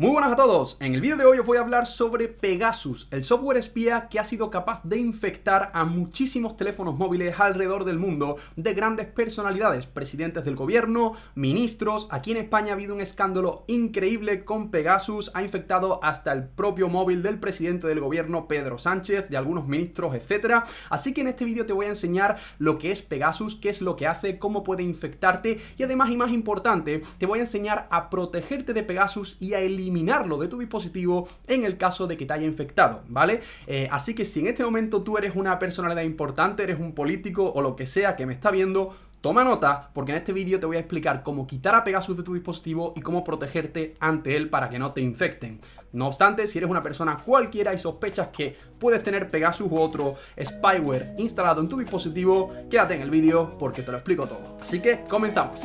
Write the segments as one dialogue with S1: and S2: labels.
S1: Muy buenas a todos, en el vídeo de hoy os voy a hablar sobre Pegasus, el software espía que ha sido capaz de infectar a muchísimos teléfonos móviles alrededor del mundo de grandes personalidades, presidentes del gobierno, ministros, aquí en España ha habido un escándalo increíble con Pegasus, ha infectado hasta el propio móvil del presidente del gobierno Pedro Sánchez, de algunos ministros, etc. Así que en este vídeo te voy a enseñar lo que es Pegasus, qué es lo que hace, cómo puede infectarte y además y más importante, te voy a enseñar a protegerte de Pegasus y a eliminar eliminarlo de tu dispositivo en el caso de que te haya infectado, ¿vale? Eh, así que si en este momento tú eres una personalidad importante, eres un político o lo que sea que me está viendo, Toma nota porque en este vídeo te voy a explicar cómo quitar a Pegasus de tu dispositivo y cómo protegerte ante él para que no te infecten. No obstante, si eres una persona cualquiera y sospechas que puedes tener Pegasus u otro spyware instalado en tu dispositivo, quédate en el vídeo porque te lo explico todo. Así que comenzamos.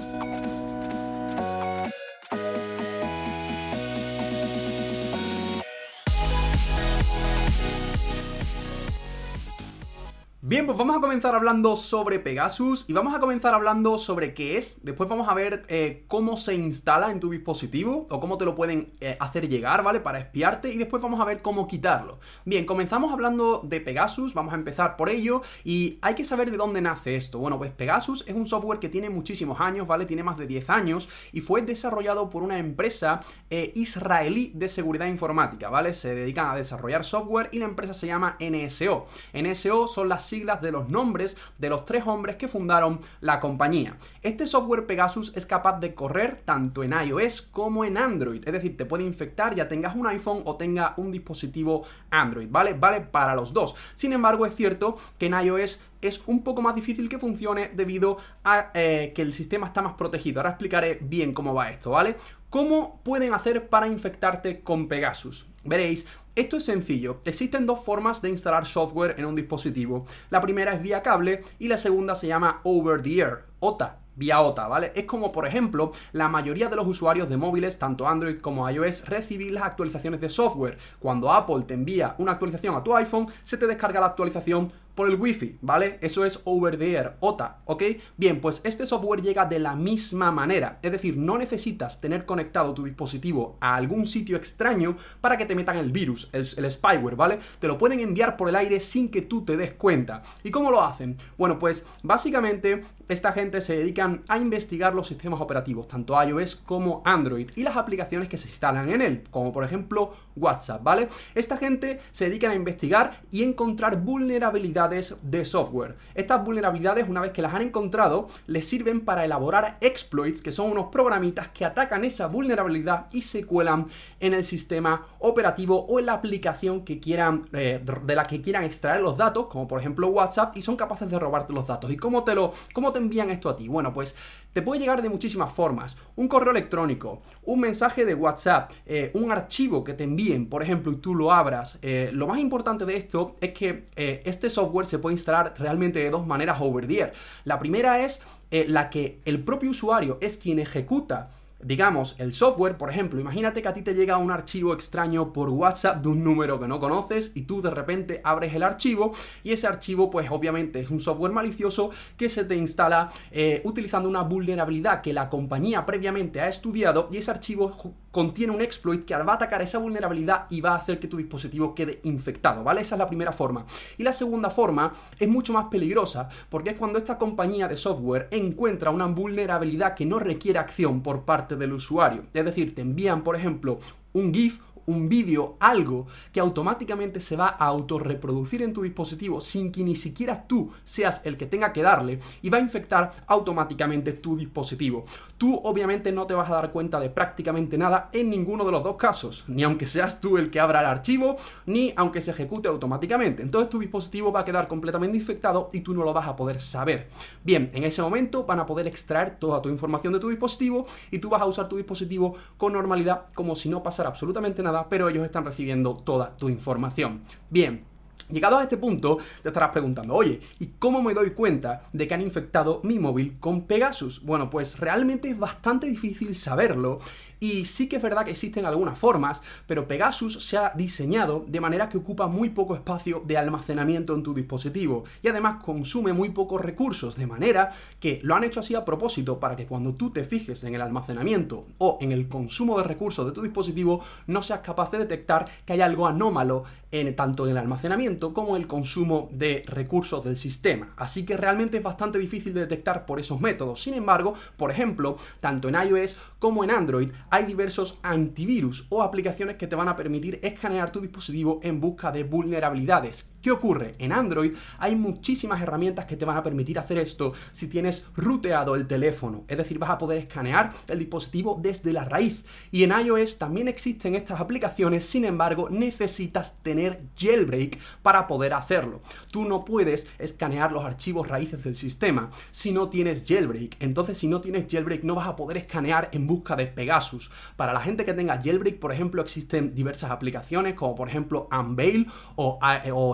S1: Bien, pues vamos a comenzar hablando sobre Pegasus y vamos a comenzar hablando sobre qué es. Después vamos a ver eh, cómo se instala en tu dispositivo o cómo te lo pueden eh, hacer llegar, ¿vale? Para espiarte y después vamos a ver cómo quitarlo. Bien, comenzamos hablando de Pegasus, vamos a empezar por ello y hay que saber de dónde nace esto. Bueno, pues Pegasus es un software que tiene muchísimos años, ¿vale? Tiene más de 10 años y fue desarrollado por una empresa eh, israelí de seguridad informática, ¿vale? Se dedican a desarrollar software y la empresa se llama NSO. NSO son las siglas de los nombres de los tres hombres que fundaron la compañía. Este software Pegasus es capaz de correr tanto en iOS como en Android, es decir, te puede infectar ya tengas un iPhone o tenga un dispositivo Android, ¿vale? Vale para los dos. Sin embargo, es cierto que en iOS es un poco más difícil que funcione debido a eh, que el sistema está más protegido. Ahora explicaré bien cómo va esto, ¿vale? ¿Cómo pueden hacer para infectarte con Pegasus? Veréis, esto es sencillo. Existen dos formas de instalar software en un dispositivo. La primera es vía cable y la segunda se llama over the air, OTA, vía OTA, ¿vale? Es como, por ejemplo, la mayoría de los usuarios de móviles, tanto Android como iOS, recibir las actualizaciones de software. Cuando Apple te envía una actualización a tu iPhone, se te descarga la actualización por el wifi, ¿vale? Eso es over the air, OTA, ¿ok? Bien, pues este software llega de la misma manera, es decir, no necesitas tener conectado tu dispositivo a algún sitio extraño para que te metan el virus, el, spyware, ¿vale? Te lo pueden enviar por el aire sin que tú te des cuenta. ¿Y cómo lo hacen? Bueno, pues básicamente esta gente se dedican a investigar los sistemas operativos, tanto iOS como Android, y las aplicaciones que se instalan en él, como por ejemplo WhatsApp, ¿vale? Esta gente se dedica a investigar y encontrar vulnerabilidades de software. Estas vulnerabilidades, una vez que las han encontrado, les sirven para elaborar exploits, que son unos programitas que atacan esa vulnerabilidad y se cuelan en el sistema operativo o en la aplicación que quieran, eh, de la que quieran extraer los datos, como por ejemplo WhatsApp, y son capaces de robarte los datos. ¿Y cómo te, lo, cómo te envían esto a ti? Bueno, pues te puede llegar de muchísimas formas. Un correo electrónico, un mensaje de WhatsApp, eh, un archivo que te envíen, por ejemplo, y tú lo abras. Eh, lo más importante de esto es que eh, este software se puede instalar realmente de dos maneras over the air. La primera es la que el propio usuario es quien ejecuta digamos, el software, por ejemplo, imagínate que a ti te llega un archivo extraño por WhatsApp de un número que no conoces y tú de repente abres el archivo y ese archivo pues obviamente es un software malicioso que se te instala eh, utilizando una vulnerabilidad que la compañía previamente ha estudiado y ese archivo contiene un exploit que va a atacar esa vulnerabilidad y va a hacer que tu dispositivo quede infectado, ¿vale? Esa es la primera forma. Y la segunda forma es mucho más peligrosa porque es cuando esta compañía de software encuentra una vulnerabilidad que no requiere acción por parte del usuario. Es decir, te envían, por ejemplo, un GIF un vídeo, algo que automáticamente se va a autorreproducir en tu dispositivo sin que ni siquiera tú seas el que tenga que darle y va a infectar automáticamente tu dispositivo. Tú obviamente no te vas a dar cuenta de prácticamente nada en ninguno de los dos casos, ni aunque seas tú el que abra el archivo, ni aunque se ejecute automáticamente. Entonces tu dispositivo va a quedar completamente infectado y tú no lo vas a poder saber. Bien, en ese momento van a poder extraer toda tu información de tu dispositivo y tú vas a usar tu dispositivo con normalidad como si no pasara absolutamente nada pero ellos están recibiendo toda tu información. Bien, llegado a este punto, te estarás preguntando, oye, ¿y cómo me doy cuenta de que han infectado mi móvil con Pegasus? Bueno, pues realmente es bastante difícil saberlo y sí que es verdad que existen algunas formas, pero Pegasus se ha diseñado de manera que ocupa muy poco espacio de almacenamiento en tu dispositivo y además consume muy pocos recursos, de manera que lo han hecho así a propósito para que cuando tú te fijes en el almacenamiento o en el consumo de recursos de tu dispositivo no seas capaz de detectar que hay algo anómalo en, tanto en el almacenamiento como en el consumo de recursos del sistema. Así que realmente es bastante difícil de detectar por esos métodos. Sin embargo, por ejemplo, tanto en iOS como en Android hay diversos antivirus o aplicaciones que te van a permitir escanear tu dispositivo en busca de vulnerabilidades. ¿Qué ocurre? En Android hay muchísimas herramientas que te van a permitir hacer esto si tienes ruteado el teléfono, es decir, vas a poder escanear el dispositivo desde la raíz. Y en iOS también existen estas aplicaciones, sin embargo, necesitas tener jailbreak para poder hacerlo. Tú no puedes escanear los archivos raíces del sistema si no tienes jailbreak. Entonces, si no tienes jailbreak, no vas a poder escanear en busca de Pegasus. Para la gente que tenga jailbreak, por ejemplo, existen diversas aplicaciones como por ejemplo Unveil o, eh, o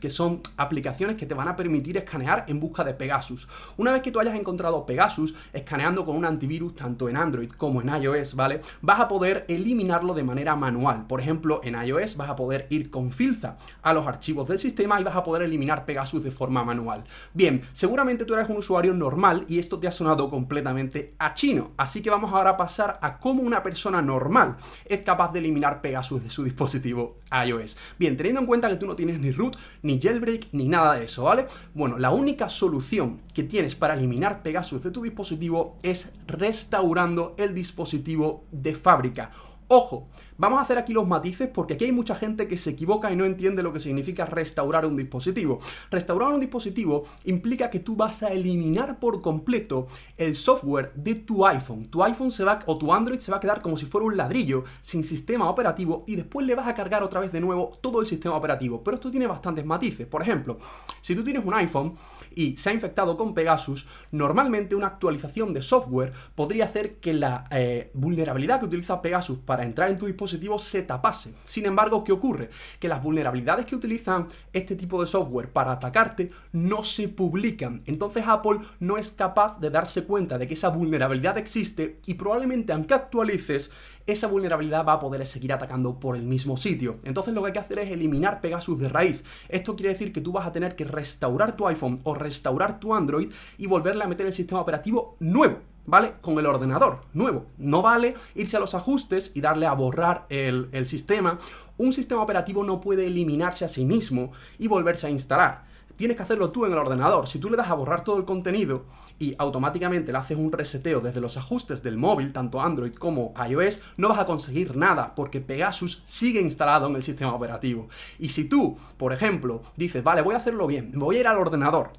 S1: que son aplicaciones que te van a permitir escanear en busca de Pegasus. Una vez que tú hayas encontrado Pegasus escaneando con un antivirus tanto en Android como en iOS, ¿vale? Vas a poder eliminarlo de manera manual. Por ejemplo, en iOS vas a poder ir con filza a los archivos del sistema y vas a poder eliminar Pegasus de forma manual. Bien, seguramente tú eres un usuario normal y esto te ha sonado completamente a chino. Así que vamos ahora a pasar a cómo una persona normal es capaz de eliminar Pegasus de su dispositivo iOS. Bien, teniendo en cuenta que tú no tienes ni root, ni jailbreak, ni nada de eso, ¿vale? Bueno, la única solución que tienes para eliminar Pegasus de tu dispositivo es restaurando el dispositivo de fábrica Ojo, vamos a hacer aquí los matices porque aquí hay mucha gente que se equivoca y no entiende lo que significa restaurar un dispositivo. Restaurar un dispositivo implica que tú vas a eliminar por completo el software de tu iPhone. Tu iPhone se va, o tu Android se va a quedar como si fuera un ladrillo sin sistema operativo y después le vas a cargar otra vez de nuevo todo el sistema operativo. Pero esto tiene bastantes matices. Por ejemplo, si tú tienes un iPhone y se ha infectado con Pegasus, normalmente una actualización de software podría hacer que la eh, vulnerabilidad que utiliza Pegasus para entrar en tu dispositivo se tapase. Sin embargo, ¿qué ocurre? Que las vulnerabilidades que utilizan este tipo de software para atacarte no se publican. Entonces Apple no es capaz de darse cuenta de que esa vulnerabilidad existe y probablemente aunque actualices, esa vulnerabilidad va a poder seguir atacando por el mismo sitio. Entonces lo que hay que hacer es eliminar Pegasus de raíz. Esto quiere decir que tú vas a tener que restaurar tu iPhone o restaurar tu Android y volverle a meter el sistema operativo nuevo. ¿vale? Con el ordenador nuevo. No vale irse a los ajustes y darle a borrar el, el sistema. Un sistema operativo no puede eliminarse a sí mismo y volverse a instalar tienes que hacerlo tú en el ordenador. Si tú le das a borrar todo el contenido y automáticamente le haces un reseteo desde los ajustes del móvil, tanto Android como iOS, no vas a conseguir nada porque Pegasus sigue instalado en el sistema operativo. Y si tú, por ejemplo, dices, vale, voy a hacerlo bien, me voy a ir al ordenador,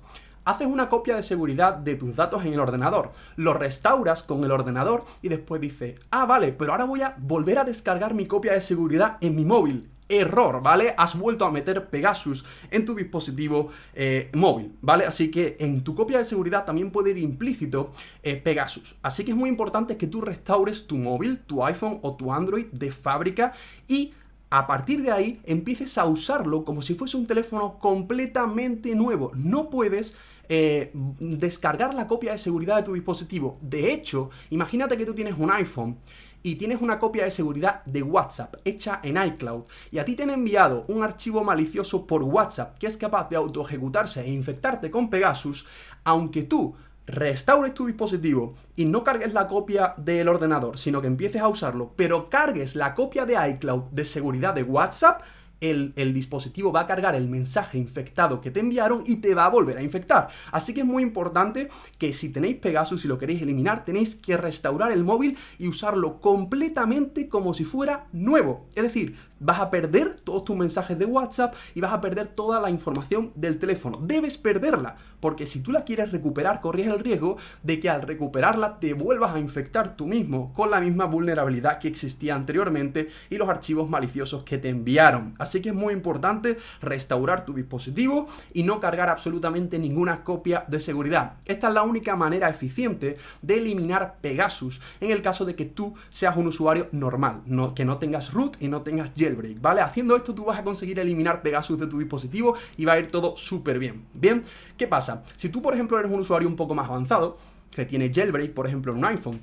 S1: haces una copia de seguridad de tus datos en el ordenador, lo restauras con el ordenador y después dices, ah, vale, pero ahora voy a volver a descargar mi copia de seguridad en mi móvil. Error, ¿vale? Has vuelto a meter Pegasus en tu dispositivo eh, móvil, ¿vale? Así que en tu copia de seguridad también puede ir implícito eh, Pegasus. Así que es muy importante que tú restaures tu móvil, tu iPhone o tu Android de fábrica y a partir de ahí empieces a usarlo como si fuese un teléfono completamente nuevo. No puedes eh, descargar la copia de seguridad de tu dispositivo. De hecho, imagínate que tú tienes un iPhone y tienes una copia de seguridad de WhatsApp hecha en iCloud y a ti te han enviado un archivo malicioso por WhatsApp que es capaz de auto ejecutarse e infectarte con Pegasus, aunque tú restaures tu dispositivo y no cargues la copia del ordenador, sino que empieces a usarlo, pero cargues la copia de iCloud de seguridad de WhatsApp, el, dispositivo va a cargar el mensaje infectado que te enviaron y te va a volver a infectar. Así que es muy importante que si tenéis Pegasus y lo queréis eliminar, tenéis que restaurar el móvil y usarlo completamente como si fuera nuevo. Es decir, vas a perder todos tus mensajes de WhatsApp y vas a perder toda la información del teléfono. Debes perderla porque si tú la quieres recuperar, corres el riesgo de que al recuperarla te vuelvas a infectar tú mismo con la misma vulnerabilidad que existía anteriormente y los archivos maliciosos que te enviaron. Así que es muy importante restaurar tu dispositivo y no cargar absolutamente ninguna copia de seguridad. Esta es la única manera eficiente de eliminar Pegasus en el caso de que tú seas un usuario normal, que no tengas root y no tengas jailbreak, ¿vale? Haciendo esto tú vas a conseguir eliminar Pegasus de tu dispositivo y va a ir todo súper bien. Bien, ¿qué pasa? Si tú, por ejemplo, eres un usuario un poco más avanzado, que tiene jailbreak, por ejemplo, en un iPhone,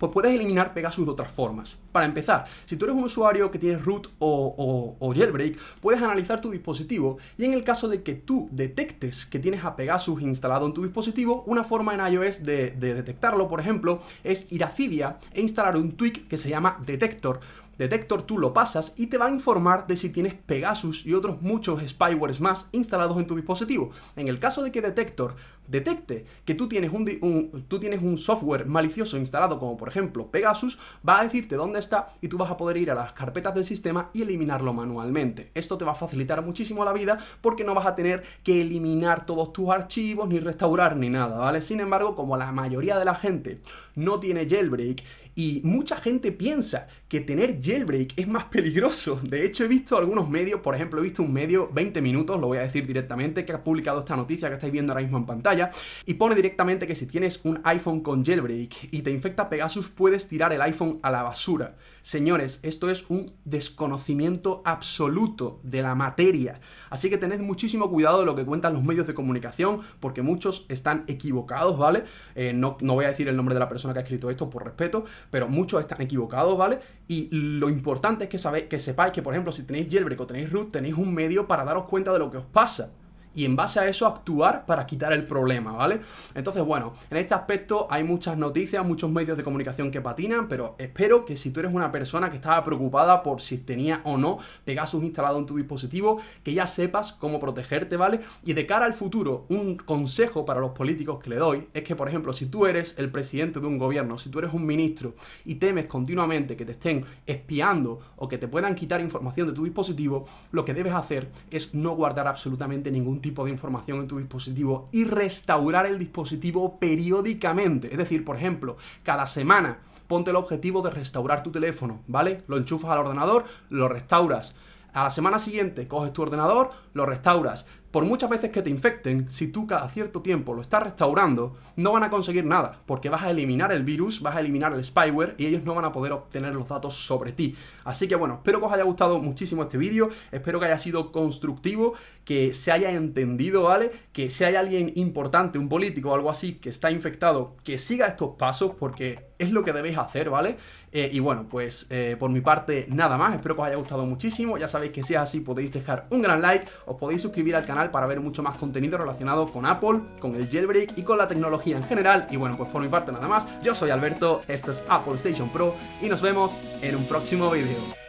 S1: pues puedes eliminar Pegasus de otras formas. Para empezar, si tú eres un usuario que tiene root o, jailbreak, puedes analizar tu dispositivo y en el caso de que tú detectes que tienes a Pegasus instalado en tu dispositivo, una forma en iOS de, de detectarlo, por ejemplo, es ir a Cydia e instalar un tweak que se llama Detector Detector tú lo pasas y te va a informar de si tienes Pegasus y otros muchos spywares más instalados en tu dispositivo. En el caso de que Detector detecte que tú tienes un, tú tienes un software malicioso instalado, como por ejemplo Pegasus, va a decirte dónde está y tú vas a poder ir a las carpetas del sistema y eliminarlo manualmente. Esto te va a facilitar muchísimo la vida porque no vas a tener que eliminar todos tus archivos, ni restaurar, ni nada, ¿vale? Sin embargo, como la mayoría de la gente no tiene jailbreak y mucha gente piensa que tener jailbreak es más peligroso. De hecho, he visto algunos medios, por ejemplo, he visto un medio 20 minutos, lo voy a decir directamente, que ha publicado esta noticia que estáis viendo ahora mismo en pantalla y pone directamente que si tienes un iPhone con jailbreak y te infecta Pegasus puedes tirar el iPhone a la basura. Señores, esto es un desconocimiento absoluto de la materia. Así que tened muchísimo cuidado de lo que cuentan los medios de comunicación porque muchos están equivocados, ¿vale? Eh, no, voy a decir el nombre de la persona que ha escrito esto por respeto, pero muchos están equivocados, ¿vale? Y lo importante es que, que sepáis que, por ejemplo, si tenéis jailbreak o tenéis root, tenéis un medio para daros cuenta de lo que os pasa y en base a eso actuar para quitar el problema, ¿vale? Entonces, bueno, en este aspecto hay muchas noticias, muchos medios de comunicación que patinan, pero espero que si tú eres una persona que estaba preocupada por si tenía o no Pegasus instalado en tu dispositivo, que ya sepas cómo protegerte, ¿vale? Y de cara al futuro, un consejo para los políticos que le doy es que, por ejemplo, si tú eres el presidente de un gobierno, si tú eres un ministro y temes continuamente que te estén espiando o que te puedan quitar información de tu dispositivo, lo que debes hacer es no guardar absolutamente ningún tipo de información en tu dispositivo y restaurar el dispositivo periódicamente. Es decir, por ejemplo, cada semana ponte el objetivo de restaurar tu teléfono, ¿vale? Lo enchufas al ordenador, lo restauras. A la semana siguiente coges tu ordenador, lo restauras por muchas veces que te infecten, si tú cada cierto tiempo lo estás restaurando, no van a conseguir nada, porque vas a eliminar el virus, vas a eliminar el spyware y ellos no van a poder obtener los datos sobre ti. Así que bueno, espero que os haya gustado muchísimo este vídeo, espero que haya sido constructivo, que se haya entendido, ¿vale? Que si hay alguien importante, un político o algo así que está infectado, que siga estos pasos porque es lo que debéis hacer, ¿vale? Eh, y bueno, pues eh, por mi parte nada más, espero que os haya gustado muchísimo, ya sabéis que si es así podéis dejar un gran like, os podéis suscribir al canal, para ver mucho más contenido relacionado con Apple, con el jailbreak y con la tecnología en general. Y bueno, pues por mi parte nada más, yo soy Alberto, esto es Apple Station Pro y nos vemos en un próximo vídeo.